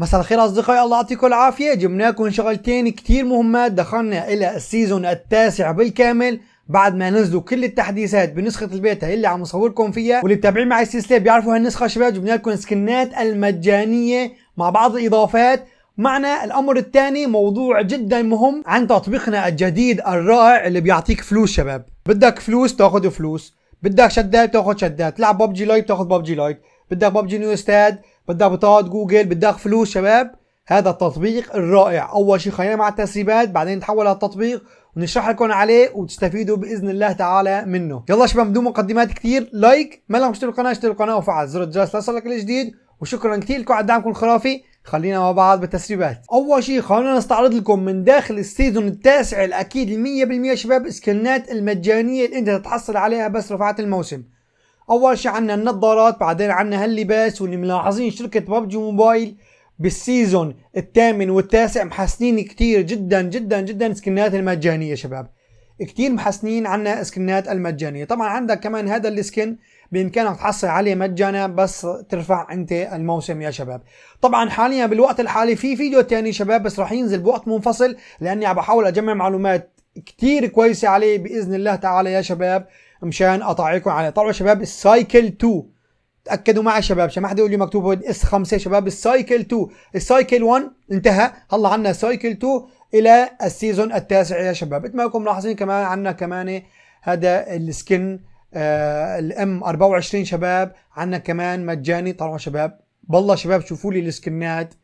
مساء الخير اصدقائي الله يعطيكم العافيه جبناكم شغلتين كتير مهمات دخلنا الى السيزون التاسع بالكامل بعد ما نزلوا كل التحديثات بنسخه البيتا اللي عم اصوركم فيها واللي متابعين معي السلسله بيعرفوا هالنسخه شباب جبنا لكم سكنات المجانيه مع بعض الاضافات معنا الامر الثاني موضوع جدا مهم عن تطبيقنا الجديد الرائع اللي بيعطيك فلوس شباب بدك فلوس تاخذ فلوس بدك شدات تاخذ شدات تلعب ببجي لايت تاخذ ببجي لايت بدك ببجي نيو ستاد بدك بطاقة جوجل بدك فلوس شباب هذا التطبيق الرائع اول شيء خلينا مع التسريبات بعدين نتحول على التطبيق ونشرح لكم عليه وتستفيدوا باذن الله تعالى منه يلا شباب بدون مقدمات كثير لايك ما لم تشتركوا القناه اشتركوا القناه وفعل زر الجرس ليصلك الجديد وشكرا كثير لكم على دعمكم الخرافي خلينا مع بعض بالتسريبات اول شيء خلونا نستعرض لكم من داخل السيزون التاسع الاكيد 100% شباب اسكنات المجانيه اللي انت تتحصل عليها بس رفعت الموسم اول شيء عندنا النظارات بعدين عندنا هاللباس واللي ملاحظين شركه ببجي موبايل بالسيزون الثامن والتاسع محسنين كثير جدا جدا جدا سكنات المجانيه شباب كثير محسنين عنا سكنات المجانيه طبعا عندك كمان هذا السكن بامكانك تحصل عليه مجانا بس ترفع انت الموسم يا شباب طبعا حاليا بالوقت الحالي في فيديو تاني شباب بس راح ينزل بوقت منفصل لاني عم بحاول اجمع معلومات كتير كويسه عليه باذن الله تعالى يا شباب مشان اطعيكم عليه طلعوا شباب السايكل 2 تاكدوا معي شباب عشان ما حد يقول لي مكتوب اس 5 شباب السايكل 2 السايكل 1 انتهى هلا عندنا سايكل 2 الى السيزون التاسع يا شباب مثل ما انكم ملاحظين كمان عندنا كمان هذا السكن آه، الام 24 شباب عندنا كمان مجاني طلعوا شباب بالله شباب شوفوا لي السكنات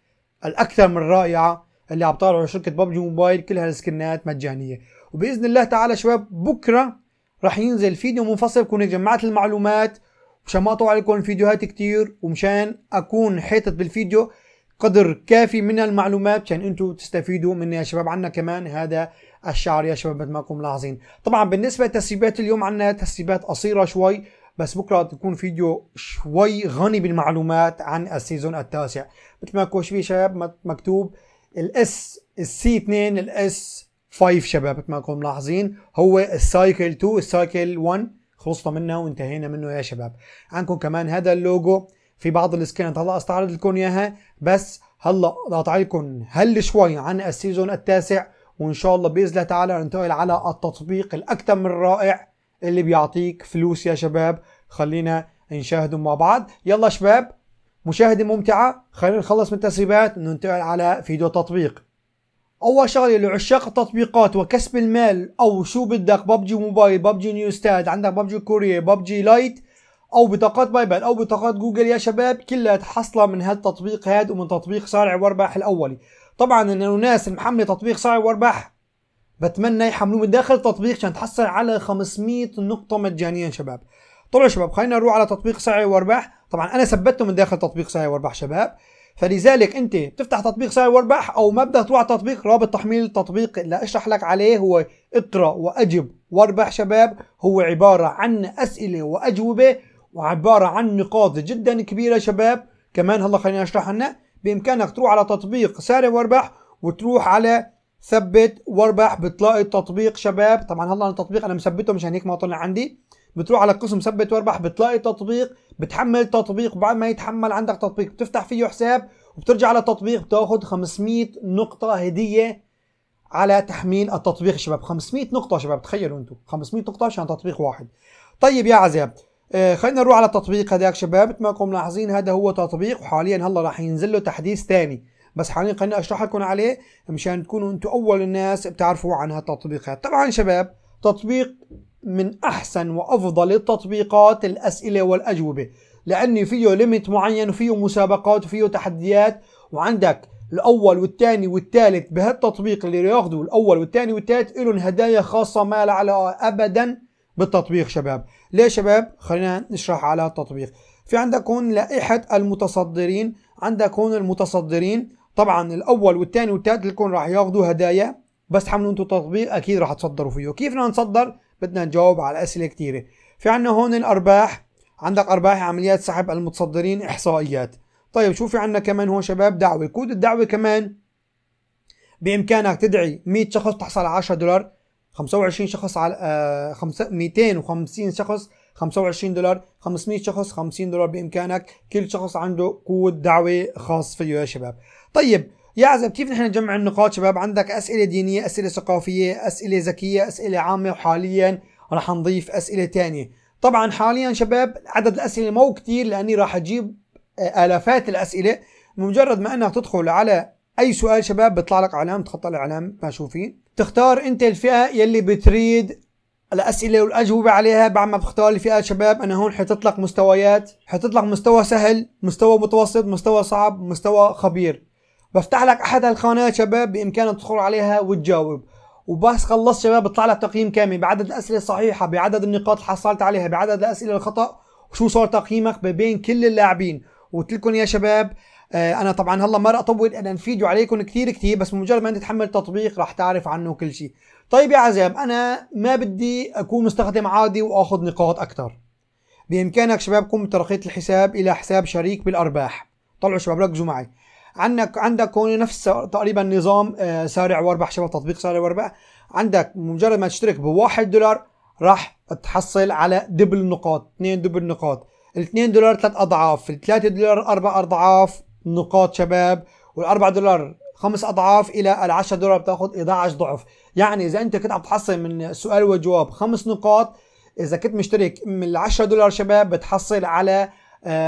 الاكثر من رائعه اللي عم طالعوا شركه ببجي موبايل كلها السكنات مجانيه وباذن الله تعالى شباب بكره رح ينزل فيديو منفصل كون جمعت المعلومات مشان ما اطول عليكم فيديوهات كتير ومشان اكون حيطت بالفيديو قدر كافي من المعلومات مشان انتم تستفيدوا مني يا شباب عنا كمان هذا الشعر يا شباب مثل ما انكم ملاحظين طبعا بالنسبه لتسريبات اليوم عنا تسريبات قصيره شوي بس بكره تكون فيديو شوي غني بالمعلومات عن السيزون التاسع مثل ما كوش في شباب مكتوب الاس السي 2 الاس 5 شباب ما كنتم ملاحظين هو السايكل 2 السايكل 1 خلصنا منه وانتهينا منه يا شباب عندكم كمان هذا اللوجو في بعض السكنات هلا استعرض لكم اياها بس هلا قاطع لكم هل شوي عن السيزون التاسع وان شاء الله باذن الله تعالى ننتقل على التطبيق الاكثر من رائع اللي بيعطيك فلوس يا شباب خلينا نشاهده مع بعض يلا شباب مشاهده ممتعه خلينا نخلص من التسريبات ننتقل على فيديو تطبيق اول شغله لعشاق التطبيقات وكسب المال او شو بدك ببجي موبايل ببجي نيو ستاد عندك ببجي كوريا ببجي لايت او بطاقات باي بال او بطاقات جوجل يا شباب كلها تحصلها من هالتطبيق هاد ومن تطبيق صارع وارباح الاولي طبعا الناس المحملة تطبيق صارع وارباح بتمنى يحملوه من داخل التطبيق عشان تحصل على 500 نقطه مجانيا شباب طلعوا شباب خلينا نروح على تطبيق صارع وارباح طبعا انا ثبته من داخل تطبيق صارع وارباح شباب فلذلك انت بتفتح تطبيق سعر واربح او ما بدك تروح تطبيق رابط تحميل التطبيق اللي اشرح لك عليه هو اقرا واجب واربح شباب هو عباره عن اسئله واجوبه وعباره عن نقاط جدا كبيره شباب كمان هلا خلينا نشرح لنا بامكانك تروح على تطبيق ساري واربح وتروح على ثبت واربح بتلاقي التطبيق شباب طبعا هلا التطبيق انا مثبته مشان هيك ما طلع عندي بتروح على قسم ثبت واربح بتلاقي تطبيق بتحمل تطبيق وبعد ما يتحمل عندك تطبيق بتفتح فيه حساب وبترجع على التطبيق بتاخذ 500 نقطة هدية على تحميل التطبيق شباب 500 نقطة شباب تخيلوا انتم 500 نقطة عشان تطبيق واحد طيب يا عزاب آه خلينا نروح على التطبيق هذاك شباب مثل ما انكم ملاحظين هذا هو تطبيق وحاليا هلا راح ينزل له تحديث ثاني بس حاليا خليني اشرح لكم عليه مشان تكونوا انتم اول الناس بتعرفوا عن هالتطبيق طبعا شباب تطبيق من أحسن وأفضل التطبيقات الأسئلة والأجوبة لاني فيه ليميت معين وفيه مسابقات وفيه تحديات وعندك الأول والثاني والثالث بهالتطبيق اللي ياخذوا الأول والثاني والثالث لهم هدايا خاصة ما لها علاقة أبدا بالتطبيق شباب ليه شباب خلينا نشرح على التطبيق في عندك هون لائحة المتصدرين عندك هون المتصدرين طبعا الأول والثاني والثالث لكم راح ياخذوا هدايا بس حملوا انتم التطبيق اكيد راح تصدروا فيه كيف بدنا نصدر بدنا نجاوب على اسئله كثيره في عنا هون الارباح عندك ارباح عمليات سحب المتصدرين احصائيات طيب شو في عنا كمان هون شباب دعوه كود الدعوه كمان بامكانك تدعي 100 شخص تحصل على 10 دولار 25 شخص على 250 آه، شخص 25 دولار 500 شخص 50 دولار بامكانك كل شخص عنده كود دعوه خاص فيه يا شباب طيب يا عزب كيف نحن نجمع النقاط شباب عندك اسئله دينيه اسئله ثقافيه اسئله ذكيه اسئله عامه وحاليا راح نضيف اسئله ثانيه طبعا حاليا شباب عدد الاسئله مو كثير لاني راح اجيب آه، الافات الاسئله بمجرد ما انك تدخل على اي سؤال شباب بيطلع لك علام تخطى الاعلام ما شوفين تختار انت الفئه يلي بتريد الاسئله والاجوبه عليها بعد ما بتختار الفئه شباب انا هون حطيت لك مستويات حطيت لك مستوى سهل مستوى متوسط مستوى صعب مستوى خبير بفتح لك احد هالقنوات شباب بامكانك تدخل عليها وتجاوب وبس خلصت شباب بيطلع لك تقييم كامل بعدد الاسئله الصحيحه بعدد النقاط اللي حصلت عليها بعدد الاسئله الخطا وشو صار تقييمك بين كل اللاعبين وقلت لكم يا شباب آه، انا طبعا هلا ما راح اطول انا الفيديو عليكم كثير كثير بس بمجرد ما انت تحمل تطبيق رح تعرف عنه كل شيء طيب يا عذاب انا ما بدي اكون مستخدم عادي واخذ نقاط اكثر بامكانك شبابكم ترقيه الحساب الى حساب شريك بالارباح طلعوا شباب ركزوا معي عندك عندك هون نفس تقريبا نظام آه، سارع واربح شبه تطبيق سارع واربح عندك مجرد ما تشترك بواحد دولار راح تحصل على دبل نقاط اثنين دبل نقاط الاثنين دولار ثلاث اضعاف الثلاثة دولار اربع اضعاف نقاط شباب والاربع دولار خمس اضعاف الى ال ال10 دولار بتاخذ 11 ضعف يعني اذا انت كنت عم تحصل من سؤال وجواب خمس نقاط اذا كنت مشترك من ال 10 دولار شباب بتحصل على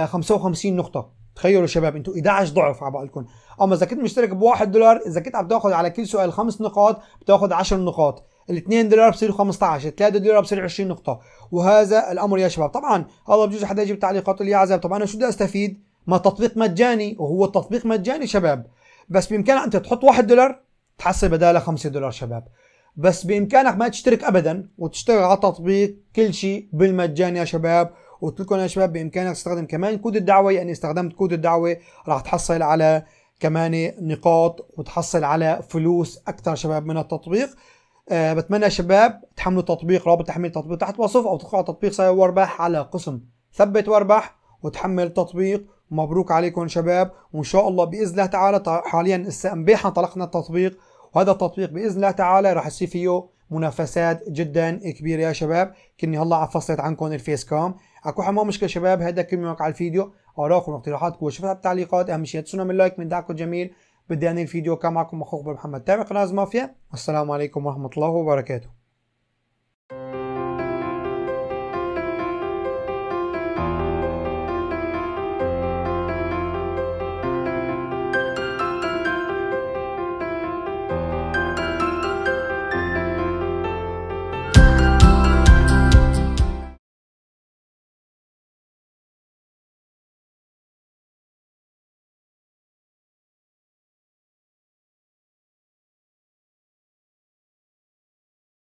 55 آه، نقطه تخيلوا شباب انتوا 11 ضعف على بعضكم اما اذا كنت مشترك ب 1 دولار اذا كنت عم تاخذ على كل سؤال خمس نقاط بتاخذ 10 نقاط ال 2 دولار بصير 15 3 دولار بصير 20 نقطه وهذا الامر يا شباب طبعا هذا بجوز حدا يجيب تعليقات اللي عزب طبعا انا شو بدي استفيد ما تطبيق مجاني وهو التطبيق مجاني شباب بس بامكانك انت تحط 1 دولار تحصل بداله 5 دولار شباب بس بامكانك ما تشترك ابدا وتشتغل على التطبيق كل شيء بالمجان يا شباب قلت لكم يا شباب بامكانك تستخدم كمان كود الدعوه يعني استخدمت كود الدعوه راح تحصل على كمان نقاط وتحصل على فلوس اكثر شباب من التطبيق أه بتمنى يا شباب تحملوا التطبيق رابط تحميل التطبيق تحت وصف او تدخلوا على تطبيق سوي وارباح على قسم ثبت وارباح وتحمل التطبيق مبروك عليكم شباب وان شاء الله باذن الله تعالى حاليا لسه امبارح طلقنا التطبيق وهذا التطبيق باذن الله تعالى راح يصير فيه منافسات جدا كبيره يا شباب كني هلا عفصلت عنكم الفيس كام اكو حمام مشكله شباب هذا كل ما وقع الفيديو اراكم واقتراحاتكم وشفتها بالتعليقات اهم شيء تسونا من لايك من دعمكم جميل بدي اني الفيديو كان معكم اخوكم محمد تابع قناه مافيا والسلام عليكم ورحمه الله وبركاته